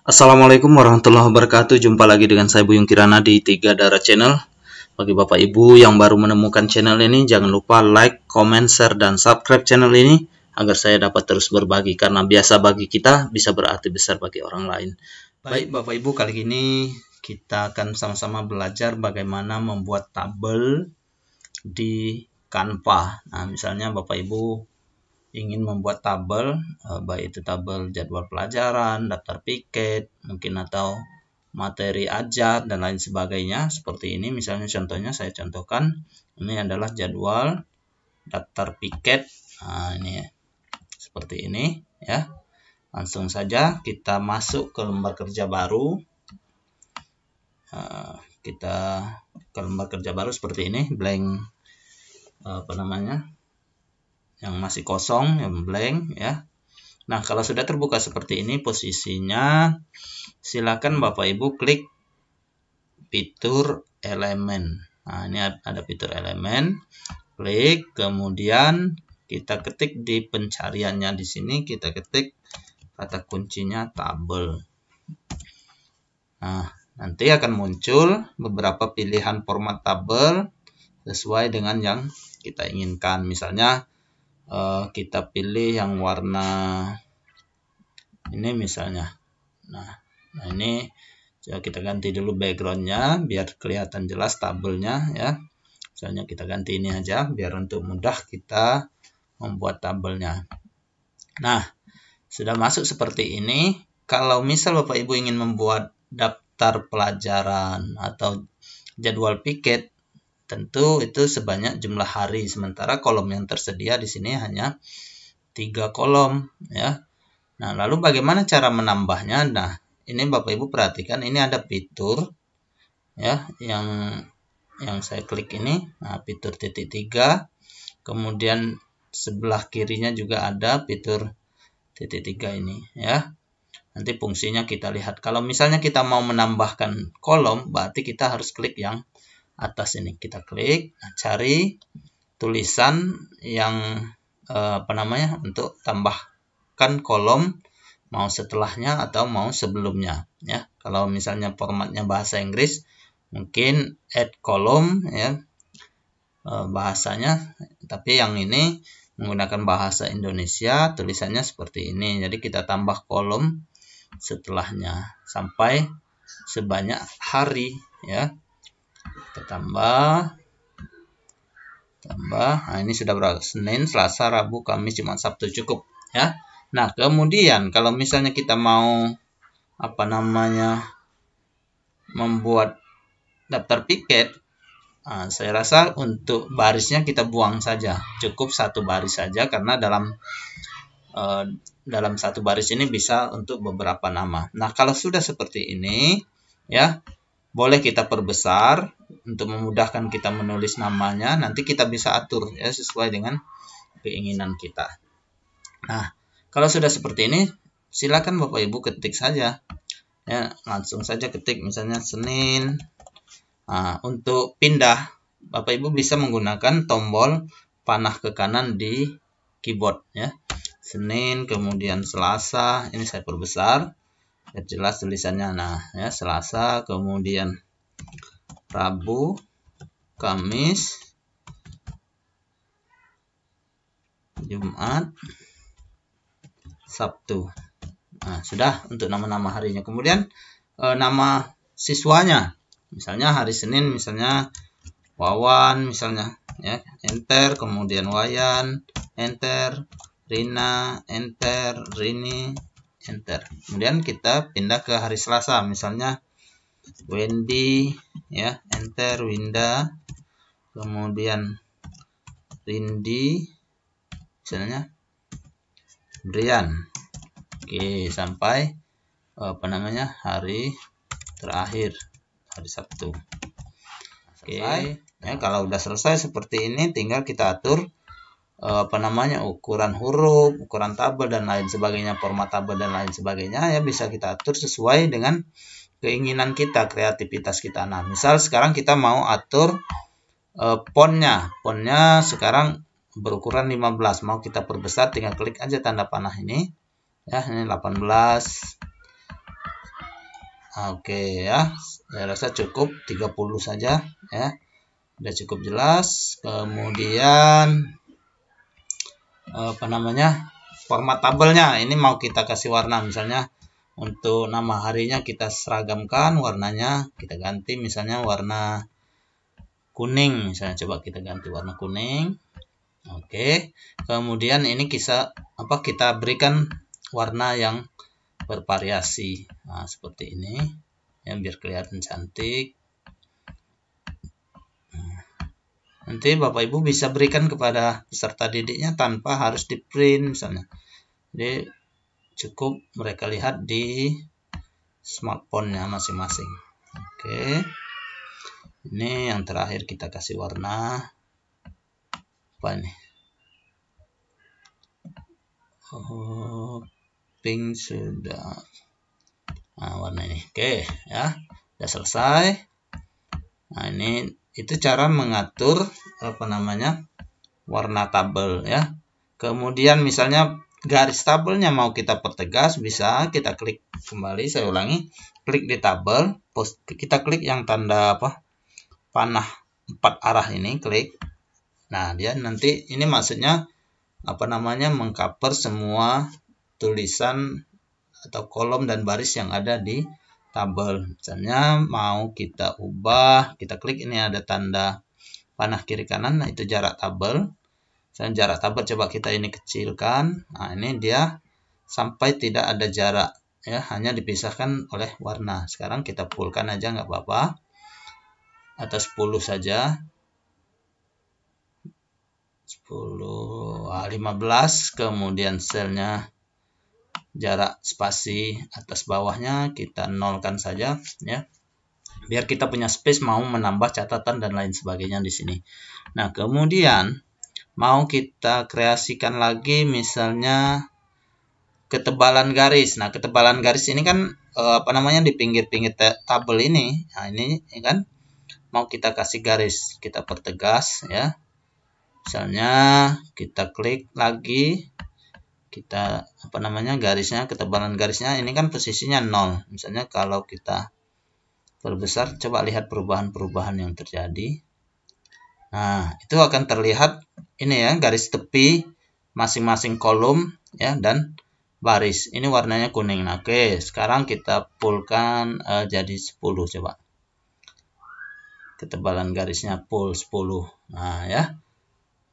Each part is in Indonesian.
Assalamualaikum warahmatullahi wabarakatuh Jumpa lagi dengan saya Buyung Kirana di Tiga Darah Channel Bagi Bapak Ibu yang baru menemukan channel ini Jangan lupa like, comment, share, dan subscribe channel ini Agar saya dapat terus berbagi Karena biasa bagi kita bisa berarti besar bagi orang lain Baik Bapak Ibu kali ini kita akan sama-sama belajar bagaimana membuat tabel di Canva Nah misalnya Bapak Ibu ingin membuat tabel eh, baik itu tabel jadwal pelajaran, daftar piket, mungkin atau materi ajar dan lain sebagainya seperti ini misalnya contohnya saya contohkan ini adalah jadwal daftar piket nah, ini ya. seperti ini ya langsung saja kita masuk ke lembar kerja baru eh, kita ke lembar kerja baru seperti ini blank eh, apa namanya yang masih kosong, yang blank ya. Nah, kalau sudah terbuka seperti ini posisinya, silakan Bapak Ibu klik fitur elemen. Nah, ini ada fitur elemen. Klik, kemudian kita ketik di pencariannya di sini, kita ketik kata kuncinya tabel. Nah, nanti akan muncul beberapa pilihan format tabel sesuai dengan yang kita inginkan. Misalnya uh, kita pilih yang warna ini misalnya nah, nah ini coba ya kita ganti dulu backgroundnya biar kelihatan jelas tabelnya ya misalnya kita ganti ini aja biar untuk mudah kita membuat tabelnya nah sudah masuk seperti ini kalau misal Bapak Ibu ingin membuat daftar pelajaran atau jadwal piket Tentu itu sebanyak jumlah hari. Sementara kolom yang tersedia di sini hanya tiga kolom ya. Nah, lalu bagaimana cara menambahnya? Nah, ini Bapak Ibu perhatikan ini ada fitur ya yang yang saya klik ini. Nah, fitur titik tiga. Kemudian sebelah kirinya juga ada fitur titik tiga ini ya. Nanti fungsinya kita lihat. Kalau misalnya kita mau menambahkan kolom, berarti kita harus klik yang atas ini kita klik nah, cari tulisan yang eh, apa namanya untuk tambahkan kolom mau setelahnya atau mau sebelumnya ya kalau misalnya formatnya bahasa Inggris mungkin add kolom ya eh, bahasanya tapi yang ini menggunakan bahasa Indonesia tulisannya seperti ini jadi kita tambah kolom setelahnya sampai sebanyak hari ya kita tambah tambah nah ini sudah berapa Senin Selasa Rabu Kamis Jumat Sabtu cukup ya nah kemudian kalau misalnya kita mau apa namanya membuat daftar piket Nah, saya rasa untuk barisnya kita buang saja, cukup satu baris saja karena dalam eh, dalam satu baris ini bisa untuk beberapa nama. Nah, kalau sudah seperti ini, ya boleh kita perbesar untuk memudahkan kita menulis namanya. Nanti kita bisa atur ya sesuai dengan keinginan kita. Nah, kalau sudah seperti ini, silakan Bapak Ibu ketik saja. Ya, langsung saja ketik misalnya Senin. Nah, untuk pindah, Bapak Ibu bisa menggunakan tombol panah ke kanan di keyboard ya. Senin, kemudian Selasa, ini saya perbesar ya, jelas tulisannya nah ya Selasa kemudian Rabu Kamis Jumat Sabtu nah, sudah untuk nama-nama harinya kemudian e, nama siswanya misalnya hari Senin misalnya Wawan misalnya ya enter kemudian Wayan enter Rina enter Rini enter kemudian kita pindah ke hari Selasa misalnya Wendy ya enter Winda kemudian Rindi misalnya Brian oke sampai apa namanya hari terakhir hari Sabtu oke ya kalau udah selesai seperti ini tinggal kita atur Eh, apa namanya ukuran huruf, ukuran tabel dan lain sebagainya, format tabel dan lain sebagainya ya bisa kita atur sesuai dengan keinginan kita, kreativitas kita. Nah, misal sekarang kita mau atur Uh, eh, fontnya, fontnya sekarang berukuran 15, mau kita perbesar tinggal klik aja tanda panah ini. Ya, ini 18. Ah, oke ya, saya rasa cukup 30 saja ya. sudah cukup jelas. Kemudian Eh, apa namanya format tabelnya ini mau kita kasih warna misalnya untuk nama harinya kita seragamkan warnanya kita ganti misalnya warna kuning misalnya coba kita ganti warna kuning oke kemudian ini kita apa kita berikan warna yang bervariasi nah, seperti ini yang biar kelihatan cantik Nanti Bapak Ibu bisa berikan kepada peserta didiknya tanpa harus di print misalnya. Jadi cukup mereka lihat di smartphone-nya masing-masing. Oke. Ini yang terakhir kita kasih warna apa ini? Oh, pink sudah. Nah, warna ini. Oke, ya. Sudah selesai. Nah, ini itu cara mengatur apa namanya warna tabel ya kemudian misalnya garis tabelnya mau kita pertegas bisa kita klik kembali saya ulangi klik di tabel post, kita klik yang tanda apa panah empat arah ini klik nah dia nanti ini maksudnya apa namanya mengcover semua tulisan atau kolom dan baris yang ada di tabel. Misalnya mau kita ubah, kita klik ini ada tanda panah kiri kanan, nah itu jarak tabel. Misalnya jarak tabel coba kita ini kecilkan. Nah, ini dia sampai tidak ada jarak ya, hanya dipisahkan oleh warna. Sekarang kita pulkan aja nggak apa-apa. Atas 10 saja. 10, 15, ah, kemudian selnya jarak spasi atas bawahnya kita nolkan saja ya biar kita punya space mau menambah catatan dan lain sebagainya di sini nah kemudian mau kita kreasikan lagi misalnya ketebalan garis nah ketebalan garis ini kan eh, apa namanya di pinggir-pinggir tabel ini nah ini ya kan mau kita kasih garis kita pertegas ya misalnya kita klik lagi kita apa namanya garisnya ketebalan garisnya ini kan posisinya nol misalnya kalau kita perbesar coba lihat perubahan-perubahan yang terjadi nah itu akan terlihat ini ya garis tepi masing-masing kolom ya dan baris ini warnanya kuning nah, oke sekarang kita pulkan uh, eh, jadi 10 coba ketebalan garisnya pul 10 nah ya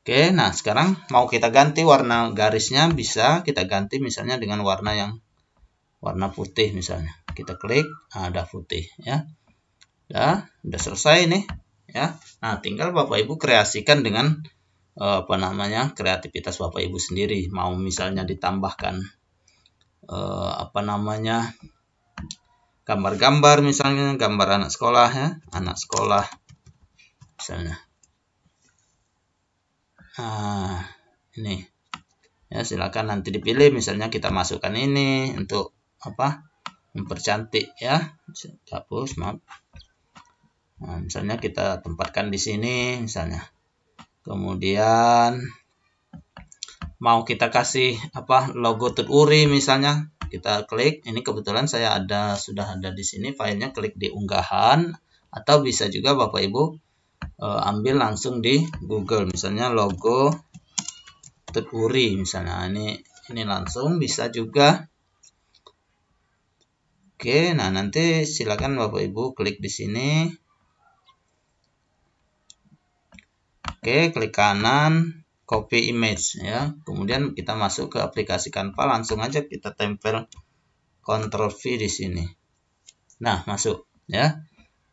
Oke, nah sekarang mau kita ganti warna garisnya bisa kita ganti misalnya dengan warna yang warna putih misalnya. Kita klik, nah, ada putih ya. ya udah selesai nih ya. Nah, tinggal Bapak Ibu kreasikan dengan eh, apa namanya? kreativitas Bapak Ibu sendiri. Mau misalnya ditambahkan eh, apa namanya? gambar-gambar misalnya gambar anak sekolah ya, anak sekolah misalnya Nah, ini. Ya, silakan nanti dipilih misalnya kita masukkan ini untuk apa? mempercantik ya. Hapus, maaf. Nah, misalnya kita tempatkan di sini misalnya. Kemudian mau kita kasih apa logo teruri misalnya kita klik ini kebetulan saya ada sudah ada di sini filenya klik di unggahan atau bisa juga Bapak Ibu uh, ambil langsung di Google misalnya logo Tuturi misalnya ini ini langsung bisa juga Oke nah nanti silakan Bapak Ibu klik di sini Oke klik kanan copy image ya kemudian kita masuk ke aplikasi Canva langsung aja kita tempel Ctrl V di sini nah masuk ya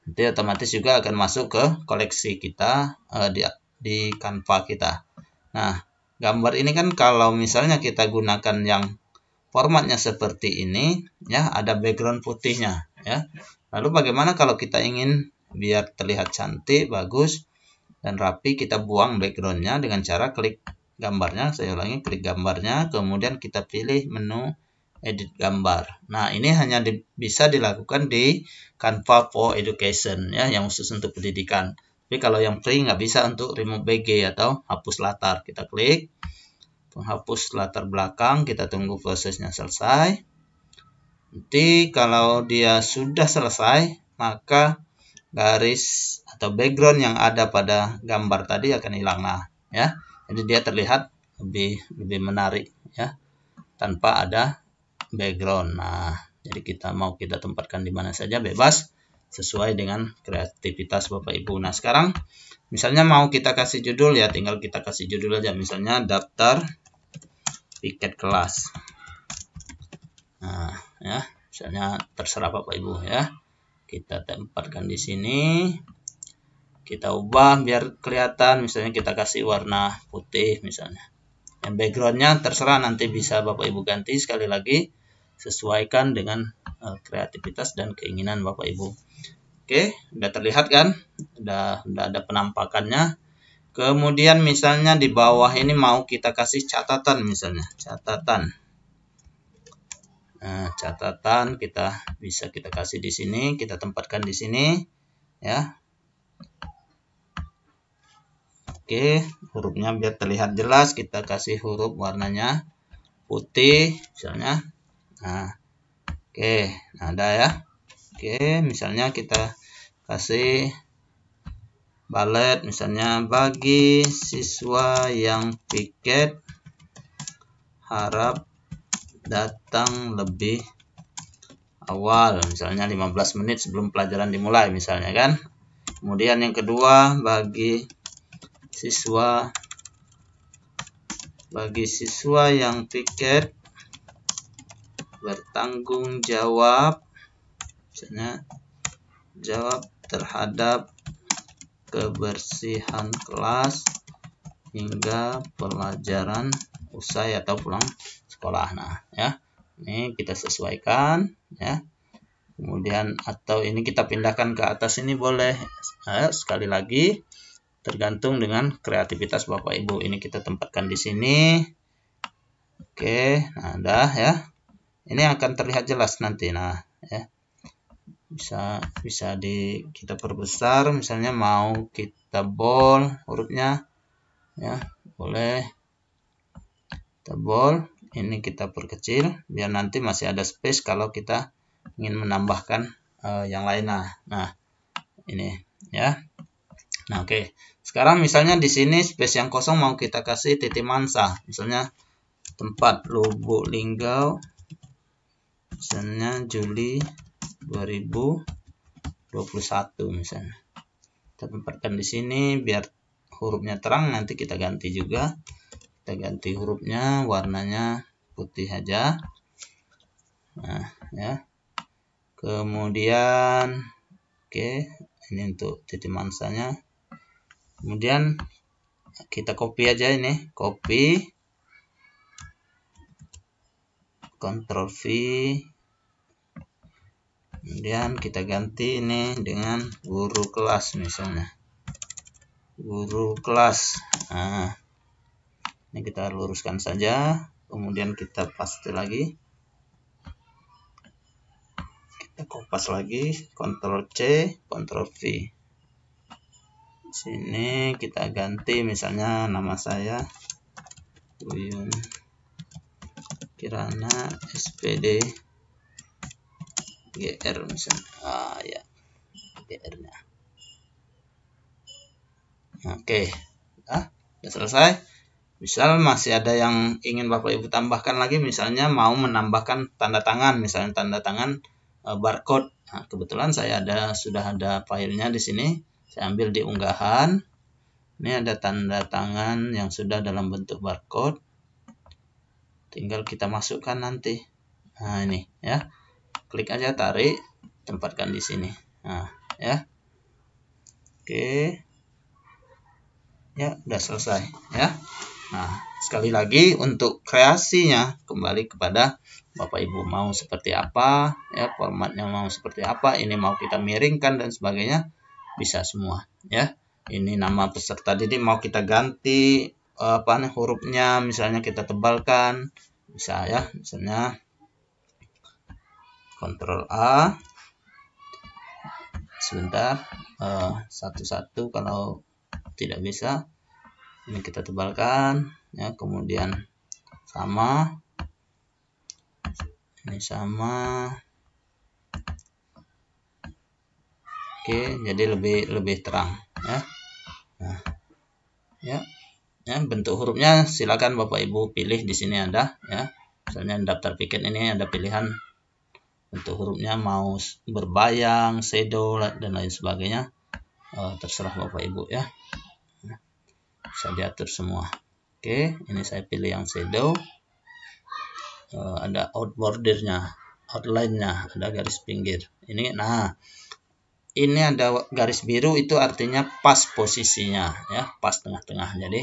nanti otomatis juga akan masuk ke koleksi kita uh, di di Canva kita. Nah, gambar ini kan kalau misalnya kita gunakan yang formatnya seperti ini ya, ada background putihnya ya. Lalu bagaimana kalau kita ingin biar terlihat cantik, bagus dan rapi, kita buang backgroundnya dengan cara klik gambarnya. Saya ulangi, klik gambarnya, kemudian kita pilih menu edit gambar. Nah, ini hanya di, bisa dilakukan di Canva for Education ya, yang khusus untuk pendidikan. Tapi kalau yang free nggak bisa untuk remove BG atau hapus latar. Kita klik penghapus latar belakang, kita tunggu prosesnya selesai. Nanti kalau dia sudah selesai, maka garis atau background yang ada pada gambar tadi akan hilang nah, ya. Jadi dia terlihat lebih lebih menarik ya tanpa ada background. Nah, jadi kita mau kita tempatkan di mana saja bebas sesuai dengan kreativitas Bapak Ibu. Nah, sekarang misalnya mau kita kasih judul ya tinggal kita kasih judul aja misalnya daftar tiket kelas. Nah, ya, misalnya terserah Bapak Ibu ya. Kita tempatkan di sini. Kita ubah biar kelihatan misalnya kita kasih warna putih misalnya. Yang backgroundnya terserah nanti bisa Bapak Ibu ganti sekali lagi sesuaikan dengan uh, kreativitas dan keinginan Bapak Ibu. Oke, sudah terlihat kan? Sudah udah ada penampakannya. Kemudian misalnya di bawah ini mau kita kasih catatan misalnya, catatan. Nah, catatan kita bisa kita kasih di sini, kita tempatkan di sini ya. Oke, hurufnya biar terlihat jelas kita kasih huruf warnanya putih misalnya. Nah, oke, okay. ada ya. Oke, okay, misalnya kita kasih balet misalnya bagi siswa yang piket harap datang lebih awal misalnya 15 menit sebelum pelajaran dimulai misalnya kan. Kemudian yang kedua bagi siswa bagi siswa yang tiket bertanggung jawab misalnya jawab terhadap kebersihan kelas hingga pelajaran usai atau pulang sekolah. Nah, ya. Ini kita sesuaikan ya. Kemudian atau ini kita pindahkan ke atas ini boleh. Nah, sekali lagi tergantung dengan kreativitas Bapak Ibu. Ini kita tempatkan di sini. Oke, nah dah ya ini akan terlihat jelas nanti nah ya bisa bisa di kita perbesar misalnya mau kita bol hurufnya ya boleh kita bol ini kita perkecil biar nanti masih ada space kalau kita ingin menambahkan uh, yang lain nah nah ini ya nah oke okay. sekarang misalnya di sini space yang kosong mau kita kasih titik mansa misalnya tempat lubuk linggau misalnya Juli 2021 misalnya kita tempatkan di sini biar hurufnya terang nanti kita ganti juga kita ganti hurufnya warnanya putih aja nah ya kemudian oke okay, ini untuk titik mansanya kemudian kita copy aja ini copy Ctrl V kemudian kita ganti ini dengan guru kelas misalnya guru kelas nah, ini kita luruskan saja kemudian kita paste lagi kita kopas lagi Ctrl C Ctrl V sini kita ganti misalnya nama saya Uyun Kirana SPD GR misalnya ah ya GR nya oke ah sudah selesai misal masih ada yang ingin Bapak Ibu tambahkan lagi misalnya mau menambahkan tanda tangan misalnya tanda tangan eh, barcode nah, kebetulan saya ada sudah ada filenya di sini saya ambil di unggahan ini ada tanda tangan yang sudah dalam bentuk barcode tinggal kita masukkan nanti nah ini ya klik aja tarik tempatkan di sini nah ya oke ya udah selesai ya nah sekali lagi untuk kreasinya kembali kepada Bapak Ibu mau seperti apa ya formatnya mau seperti apa ini mau kita miringkan dan sebagainya bisa semua ya ini nama peserta jadi mau kita ganti apa nih hurufnya misalnya kita tebalkan bisa ya misalnya Ctrl A sebentar eh, satu-satu uh, kalau tidak bisa ini kita tebalkan ya kemudian sama ini sama oke jadi lebih lebih terang ya nah, ya ya bentuk hurufnya silakan bapak ibu pilih di sini ada ya misalnya daftar piket ini ada pilihan untuk hurufnya mau berbayang shadow dan lain sebagainya uh, terserah bapak ibu ya bisa nah, diatur semua oke ini saya pilih yang shadow uh, ada bordernya outline-nya ada garis pinggir ini nah ini ada garis biru itu artinya pas posisinya ya pas tengah-tengah jadi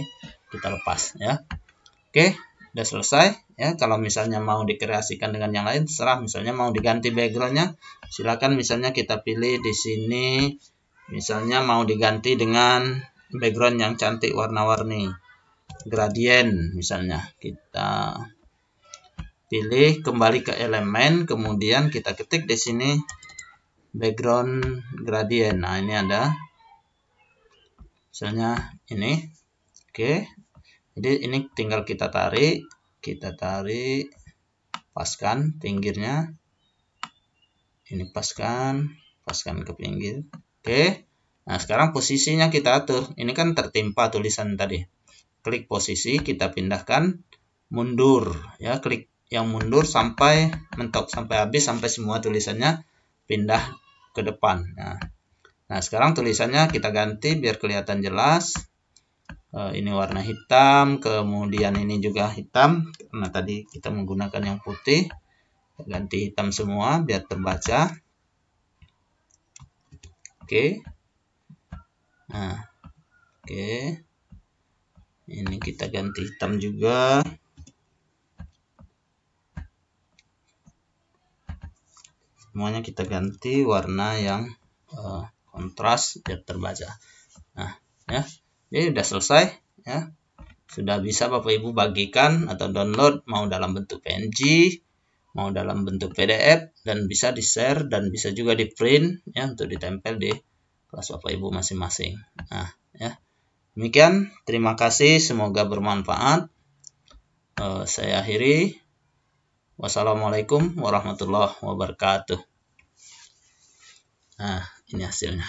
kita lepas ya oke udah selesai ya kalau misalnya mau dikreasikan dengan yang lain serah misalnya mau diganti backgroundnya silakan misalnya kita pilih di sini misalnya mau diganti dengan background yang cantik warna-warni gradien misalnya kita pilih kembali ke elemen kemudian kita ketik di sini background gradien nah ini ada misalnya ini oke jadi ini tinggal kita tarik, kita tarik, paskan pinggirnya. Ini paskan, paskan ke pinggir. Oke. Nah, sekarang posisinya kita atur. Ini kan tertimpa tulisan tadi. Klik posisi, kita pindahkan mundur ya, klik yang mundur sampai mentok sampai habis sampai semua tulisannya pindah ke depan. Nah, nah sekarang tulisannya kita ganti biar kelihatan jelas. Eh, ini warna hitam kemudian ini juga hitam Nah tadi kita menggunakan yang putih ganti hitam semua biar terbaca oke okay. nah oke okay. ini kita ganti hitam juga semuanya kita ganti warna yang uh, kontras biar terbaca nah ya Oke, sudah selesai ya. Sudah bisa Bapak Ibu bagikan atau download mau dalam bentuk PNG, mau dalam bentuk PDF dan bisa di-share dan bisa juga di-print ya untuk ditempel di kelas Bapak Ibu masing-masing. Nah, ya. Demikian, terima kasih, semoga bermanfaat. Uh, saya akhiri. Wassalamualaikum warahmatullahi wabarakatuh. Nah, ini hasilnya.